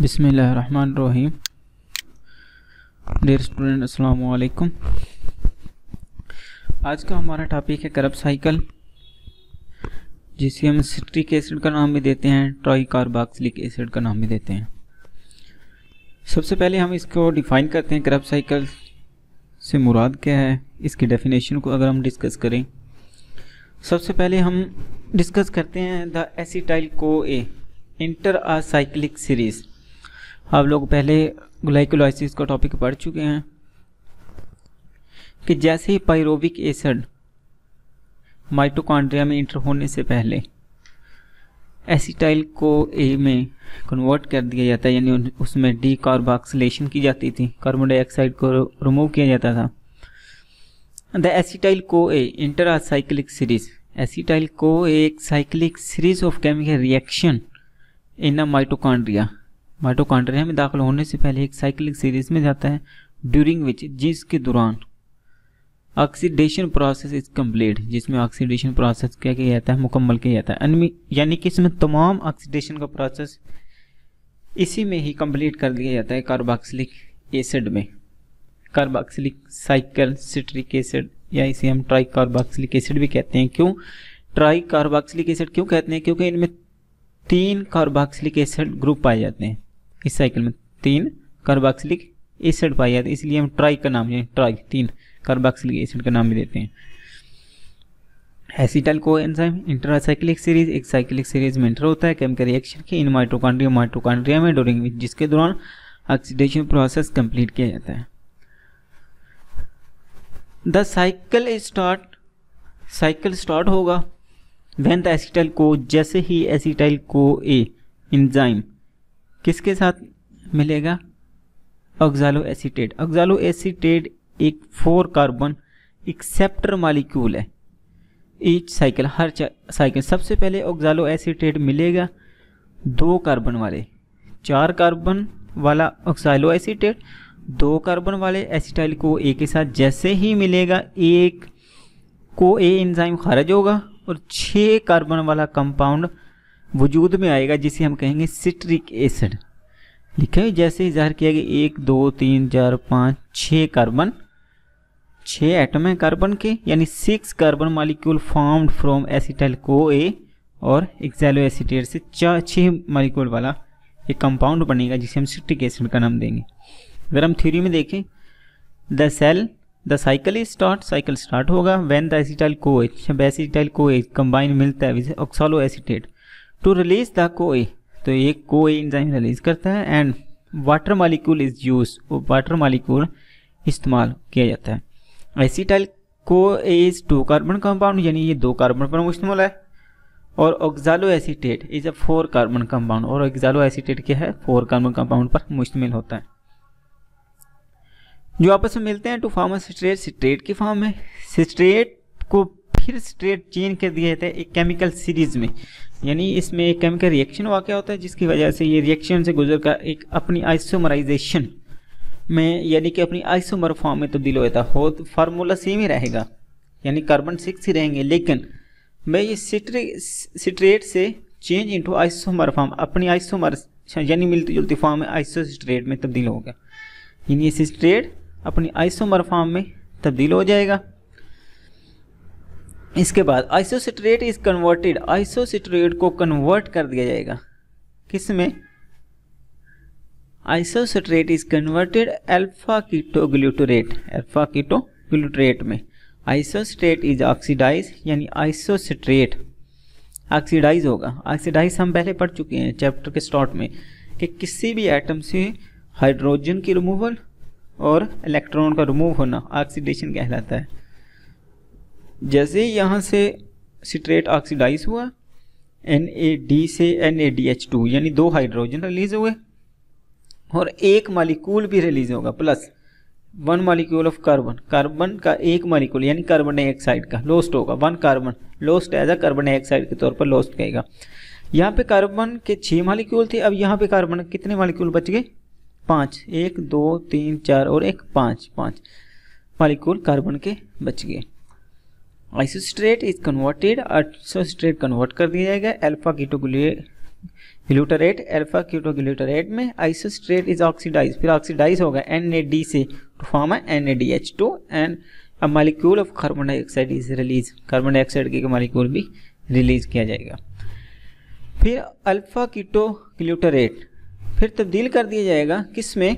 बिसमीम dear student अस्सलाम वालेकुम आज का हमारा टॉपिक है करप साइकिल जिसे हम सिट्रिक एसिड का नाम भी देते हैं ट्राई कार्बाक्सिलिक एसिड का नाम भी देते हैं सबसे पहले हम इसको डिफ़ाइन करते हैं करप साइकिल से मुराद क्या है इसकी डेफिनेशन को अगर हम डिस्कस करें सबसे पहले हम डिस्कस करते हैं द एसीटाइल को ए इंटर आ सीरीज़ आप लोग पहले ग्लाइकोलाइसिस का टॉपिक पढ़ चुके हैं कि जैसे ही पायरोविक एसिड माइटोकॉन्ड्रिया में इंटर होने से पहले एसिटाइल को ए में कन्वर्ट कर दिया जाता है यानी उसमें डी कार्बोक्सलेशन की जाती थी कार्बन डाइऑक्साइड को रिमूव किया जाता था the acetyl co A enter cyclic series acetyl co एक cyclic series of chemical reaction in a mitochondria mitochondria में दाखिल होने से पहले एक साइक्लिक सीरीज में जाता है ड्यूरिंग विच जिसके दौरान ऑक्सीडेशन प्रोसेस इज कम्प्लीट जिसमें ऑक्सीडेशन प्रोसेस क्या किया जाता है मुकम्मल किया जाता है यानी कि इसमें तमाम ऑक्सीडेशन का प्रोसेस इसी में ही कम्प्लीट कर दिया जाता है कार्बोक्सिलिक एसिड में कार्बोक्सिलिक साइकिल सिट्रिक एसिड या इसे हम ट्राई कार्बोक्सिलिक एसिड भी कहते हैं क्यों ट्राई कार्बोक्सिलिक एसिड क्यों कहते हैं क्योंकि इनमें तीन कार्बोक्सिलिक एसिड ग्रुप पाए जाते हैं इस साइकिल में तीन कार्बोक्सिलिक एसिड पाया जाता है इसलिए हम ट्राई का नाम ट्राई तीन कार्बोक्सिलिक एसिड का नाम भी देते हैं acetyl coenzyme enter a cyclic series एक साइक्लिक सीरीज में इंटर होता है केमिकल रिएक्शन के इन माइटोकांड्रिया माइटोकांड्रिया में डोरिंग जिसके दौरान ऑक्सीडेशन प्रोसेस कंप्लीट किया जाता है the cycle start cycle start होगा वेन द एसिटाइल को जैसे ही एसिटाइल को ए इंजाइम किसके साथ मिलेगा ऑक्जालो एसीटेट ऑक्जालो एसीटेट एक फोर कार्बन एक्सेप्टर मालिक्यूल है ईच साइकिल हर साइकिल सबसे पहले ऑक्जालो एसीटेट मिलेगा दो कार्बन वाले चार कार्बन वाला ऑक्साइलो एसीटेट दो कार्बन वाले एसिटाइल को ए के साथ जैसे ही मिलेगा एक को ए इंजाइम खारिज होगा और छः कार्बन वाला कंपाउंड वजूद में आएगा जिसे हम कहेंगे सिट्रिक एसिड लिखा है जैसे ही जाहिर किया गया एक दो तीन चार पाँच छः कार्बन छः एटम हैं कार्बन के यानी six carbon molecule formed from acetyl co A और एक्सैलो एसिटेट से चार छः मालिक्यूल वाला एक कंपाउंड बनेगा जिसे हम सिट्रिक एसिड का नाम देंगे अगर हम थ्योरी में देखें the cell the cycle is start cycle start होगा when the acetyl co H जब एसिटाइल को एच कंबाइन मिलता है with oxaloacetate to release the कोई तो ये कोई इंजाइम रिलीज करता है and water molecule is use water molecule इस्तेमाल किया जाता है एसीटाइल को इज टू कार्बन कंपाउंड यानी ये दो कार्बन पर मुश्तमल है और oxaloacetate is a four carbon compound और ऑक्जालो एसीटेट क्या है फोर कार्बन कंपाउंड पर मुश्तमिल होता है जो आपस में मिलते हैं टू फार्म सिट्रेट सिट्रेट की फॉर्म है सिट्रेट को फिर स्ट्रेट चेन कर दिए जाता है एक केमिकल सीरीज में यानी इसमें एक केमिकल रिएक्शन वाक़ होता है जिसकी वजह से ये रिएक्शन से गुजर कर एक अपनी आइसोमराइजेशन में यानी कि अपनी आइसोमर फॉर्म में तब्दील हो जाता हो तो फार्मूला सेम ही रहेगा यानी कार्बन सिक्स ही रहेंगे लेकिन मैं ये सिट्रेट से चेंज इंटू आइसोमर फॉर्म अपनी आइसोमर यानी मिलती जुलती फॉर्म में आइसोस्ट्रेट में तब्दील होगा यानी ये सिट्रेट अपनी आइसोमर फॉर्म में तब्दील हो जाएगा इसके बाद आइसोसिट्रेट इज कन्वर्टेड आइसोसिट्रेट को कन्वर्ट कर दिया जाएगा किस में isocitrate is converted alpha keto glutarate alpha keto glutarate में आइसोसिट्रेट इज ऑक्सीडाइज यानी आइसोसिट्रेट ऑक्सीडाइज होगा ऑक्सीडाइज हम पहले पढ़ चुके हैं चैप्टर के स्टार्ट में कि किसी भी आइटम से हाइड्रोजन की रिमूवल और इलेक्ट्रॉन का रिमूव होना ऑक्सीडेशन कहलाता है जैसे ही यहाँ से सिट्रेट ऑक्सीडाइज हुआ एन ए डी से N A D H two यानी दो हाइड्रोजन रिलीज हुए और एक मालिकूल भी रिलीज होगा plus one molecule of carbon carbon का एक मालिक्यूल यानी कार्बन डाइऑक्साइड का लॉस्ट होगा one carbon lost as a carbon dioxide के तौर पर लॉस्ट कहेगा यहाँ पे कार्बन के छः मालिक्यूल थे अब यहाँ पे कार्बन कितने मालिक्यूल बच गए पाँच एक दो तीन चार और एक पाँच पाँच मालिक्यूल कार्बन के बच गए isocitrate is converted isocitrate convert कर दिया जाएगा अल्फा कीटोगुलेटरेट अल्फा कीटोगुलेटरेट में आइसोस्ट्रेट इज ऑक्सीडाइज फिर ऑक्सीडाइज होगा एन ए डी से टू फॉर्म है N A D H two and a molecule of carbon dioxide is release carbon dioxide के molecule भी रिलीज किया जाएगा फिर अल्फा कीटो ग्लूटरेट फिर तब्दील कर दिया जाएगा किस में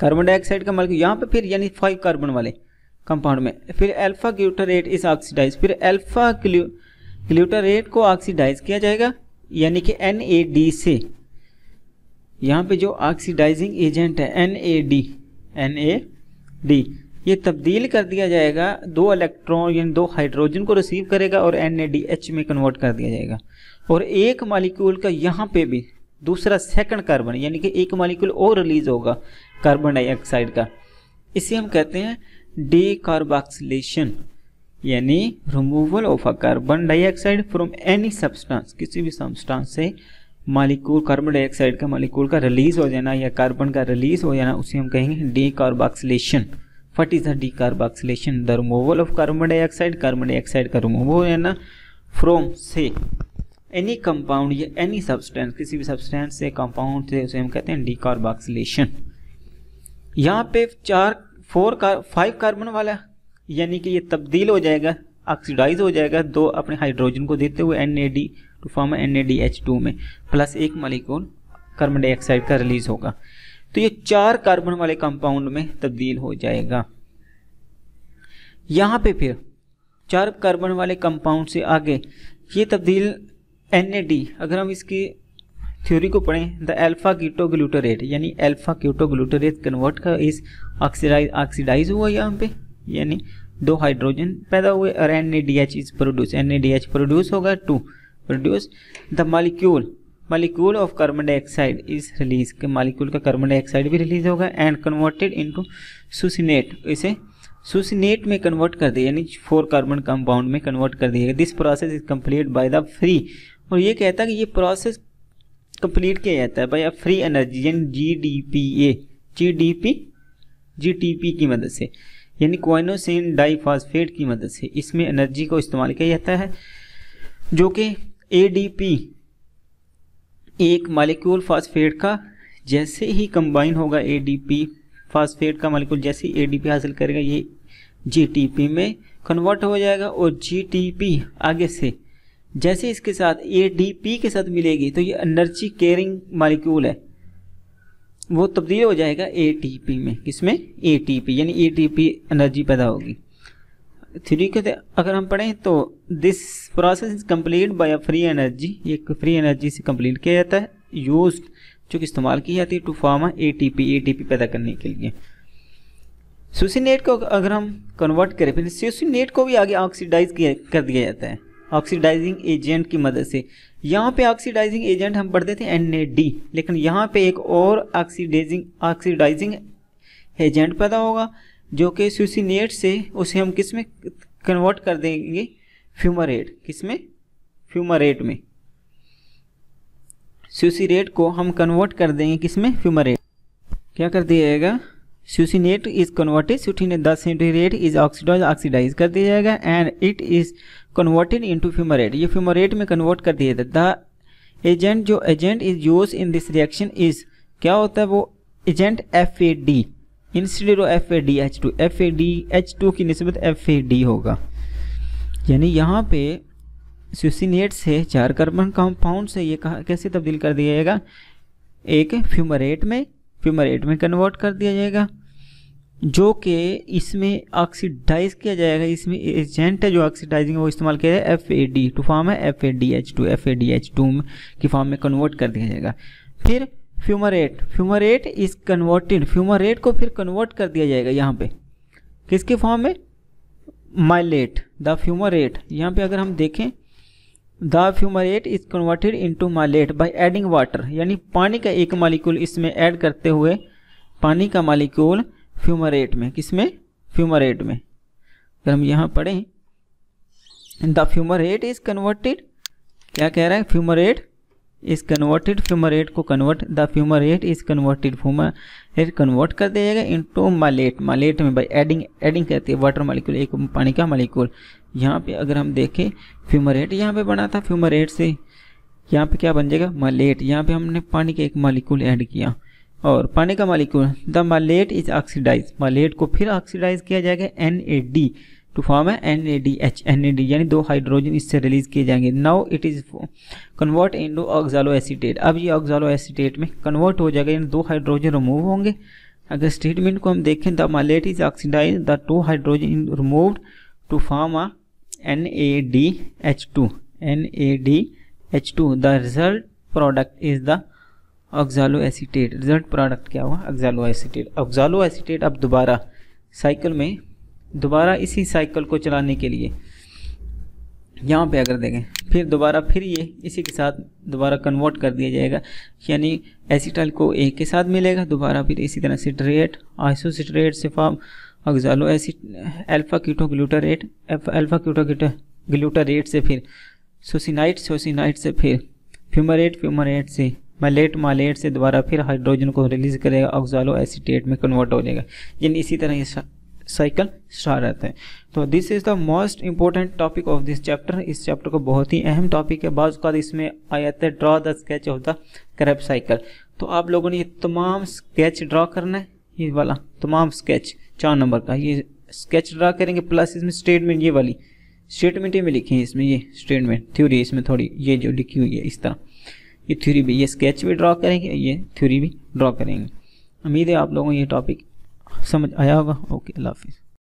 कार्बन डाइऑक्साइड का मालिक्यूल यहाँ पे फिर यानी फाइव कार्बन वाले कंपाउंड में फिर अल्फा ग्लूटरेट इस ऑक्सीडाइज फिर अल्फा ग्लूटरेट को ऑक्सीडाइज किया जाएगा यानी कि एन से यहाँ पे जो ऑक्सीडाइजिंग एजेंट है N A D N A D ये तब्दील कर दिया जाएगा दो इलेक्ट्रॉन यानी दो हाइड्रोजन को रिसीव करेगा और एन ए डी एच में कन्वर्ट कर दिया जाएगा और एक मालिक्यूल का यहाँ पे भी दूसरा सेकंड कार्बन यानी कि एक मालिक्यूल और रिलीज होगा कार्बन डाइऑक्साइड का इसे हम कहते हैं डीकार्बोक्सिलेशन यानी removal of a carbon dioxide from any substance किसी भी सब्सटेंस से मालिकूल कार्बन डाइऑक्साइड का मालिकूल का रिलीज हो जाना या कार्बन का रिलीज हो जाना उसे हम कहेंगे decarboxylation what is the decarboxylation the removal of carbon dioxide carbon dioxide का रिमूव हो जाना फ्रॉम से एनी कंपाउंड या एनी सब्सटेंस किसी भी सब्सटेंस से कंपाउंड से उसे हम कहते हैं डीकार्बोक्सिलेशन यहाँ पे चार फोर कार फाइव कार्बन वाला यानी कि ये तब्दील हो जाएगा ऑक्सीडाइज हो जाएगा दो अपने हाइड्रोजन को देते हुए एन टू फॉर्म एन में प्लस एक मालिकोल कार्बन डाइऑक्साइड का रिलीज होगा तो ये चार कार्बन वाले कंपाउंड में तब्दील हो जाएगा यहाँ पे फिर चार कार्बन वाले कंपाउंड से आगे ये तब्दील एन अगर हम इसकी थ्योरी को पढ़ें द एल्फा कीटोग्लूटोरेट यानी एल्फा कीटोग्लूटोरेट कन्वर्ट का इस ऑक्सीडाइज ऑक्सीडाइज हुआ यहाँ पे यानी दो हाइड्रोजन पैदा हुए और N A D H is produce N A D H produce होगा to produce the molecule molecule of carbon dioxide is release के मालिक्यूल का कार्बन डाइऑक्साइड भी रिलीज होगा एंड कन्वर्टेड इंटू सुसिनेट इसे सुसिनेट में कन्वर्ट कर दिया यानी फोर कार्बन कंपाउंड में कन्वर्ट कर दिया this process is complete by the free और ये कहता है कि ये प्रोसेस कंप्लीट किया जाता है भाई फ्री एनर्जी यानी G D P A G D P G T P की मदद से यानी क्वाइनोसिन डाईफास्फेट की मदद से इसमें एनर्जी को इस्तेमाल किया जाता है जो कि ए डी पी एक मालिक्यूल फॉस्फेट का जैसे ही कंबाइन होगा ए डी पी फॉस्फेट का मालिक्यूल जैसे ही ए डी पी हासिल करेगा ये जी टी पी में कन्वर्ट हो जाएगा और जी टी पी आगे से जैसे इसके साथ ए डी पी के साथ मिलेगी तो ये एनर्जी केयरिंग मालिक्यूल है वो तब्दील हो जाएगा ए टी पी में किसमें ए टी पी यानी ए टी पी एनर्जी पैदा होगी थ्री के अगर हम पढ़ें तो this process is complete by a free energy ये फ्री एनर्जी से कम्प्लीट किया जाता है यूज जो कि इस्तेमाल की जाती है to form A T P A T P पैदा करने के लिए सुसिनेट को अगर हम कन्वर्ट करें फिर सुसिनेट को भी आगे ऑक्सीडाइज कर दिया जाता है ऑक्सीडाइजिंग एजेंट की मदद से यहाँ पे ऑक्सीडाइजिंग एजेंट हम पढ़ते थे एन लेकिन यहाँ पे एक और ऑक्सीडाइजिंग ऑक्सीडाइजिंग एजेंट पैदा होगा जो कि सुसिनेट से उसे हम किस में कन्वर्ट कर देंगे फ्यूमरेट किस में फ्यूमरेट में सुसिरेट को हम कन्वर्ट कर देंगे किस में फ्यूमरेट क्या कर दिया जाएगा succinate is converted succinate the सेंटेरेट इज ऑक्सीडाइज ऑक्सीडाइज कर दिया जाएगा and it is converted into fumarate ये फ्यूमरेट में कन्वर्ट कर दिया जाता है द एजेंट जो agent is use in this reaction is क्या होता है वो agent F A D instead F A D H two F A D H two की नस्बत एफ ए डी होगा यानी यहाँ पे सुसिनेट से चार कार्बन कंपाउंड से ये कहा कैसे तब्दील कर दिया जाएगा एक फ्यूमरेट में एट में कन्वर्ट कर दिया जाएगा जो कि इसमें ऑक्सीडाइज किया जाएगा इसमें एजेंट है जो ऑक्सीडाइजिंग वो इस्तेमाल किया जाए F A D two form है F A D H two F A D H two की फॉर्म में कन्वर्ट कर दिया जाएगा फिर fumarate fumarate is converted fumarate को फिर कन्वर्ट कर दिया जाएगा यहाँ पे किसके फॉर्म में माइलेट द फ्यूमरेट यहाँ पे अगर हम देखें the fumarate is converted into malate by adding water यानी पानी का एक मालिक्यूल इसमें ऐड करते हुए पानी का मालिक्यूल फ्यूमरेट में किसमें फ्यूमरेट में अगर हम यहाँ पढ़ें द फ्यूमरेट इज कन्वर्टेड क्या कह रहा है fumarate is converted fumarate को convert the fumarate is converted फ्यूमर कन्वर्ट कर दिया जाएगा इंटू मालेट मालेट में भाई एडिंग एडिंग कहते हैं वाटर मालिक्यूल एक पानी का मालिक्यूल यहाँ पे अगर हम देखें फ्यूमर यहाँ पे बना था फ्यूमर एट से यहाँ पे क्या बन जाएगा मालेट यहाँ पे हमने पानी का एक मालिक्यूल ऐड किया और पानी का molecule the malate is oxidise malate को फिर ऑक्सीडाइज किया जाएगा N A D two form है N A D H N A D यानी दो हाइड्रोजन इससे रिलीज किए जाएंगे now it is convert into oxaloacetate अब ये ऑक्जालो एसीटेट में कन्वर्ट हो जाएगा यानी दो हाइड्रोजन रिमूव होंगे अगर स्टेटमेंट को हम देखें the malate is oxidise the two hydrogen in remove to form a N A D H two N A D H two the result product is the oxaloacetate result product क्या हुआ ऑक्जालो oxaloacetate oxaloacetate अब दोबारा cycle में दोबारा इसी cycle को चलाने के लिए यहाँ पे अगर देखें फिर दोबारा फिर ये इसी के साथ दोबारा कन्वर्ट कर दिया जाएगा यानी एसिटाइल को ए के साथ मिलेगा दोबारा फिर इसी तरह सिट्रेट आइसोसिट्रेट सिफाम अगजालो acid alpha keto glutarate alpha keto glutarate से फिर सोसिनाइट सोसिनाइट से फिर फ्यूमरेट फ्यूमरेट से मलेट मालेट से दोबारा फिर हाइड्रोजन को रिलीज़ करेगा ऑक्जालो एसिटेट में कन्वर्ट हो जाएगा यानी इसी तरह ये साइकिल स्टार रहते हैं तो this is the most important topic of this chapter इस चैप्टर को बहुत ही अहम टॉपिक है बाद उसका इसमें आया था draw the sketch of the Krebs cycle तो आप लोगों ने ये तमाम स्केच ड्रॉ करना है ये वाला तमाम स्केच चार नंबर का ये स्केच ड्रा करेंगे प्लस इसमें स्टेटमेंट ये वाली स्टेटमेंट ही में लिखी है इसमें ये स्टेटमेंट थ्योरी इसमें थोड़ी ये जो लिखी हुई है इस तरह ये थ्योरी भी ये स्केच भी ड्रा करेंगे ये थ्योरी भी ड्रा करेंगे उम्मीद है आप लोगों ये टॉपिक समझ आया होगा ओके अल्लाह हाफिज़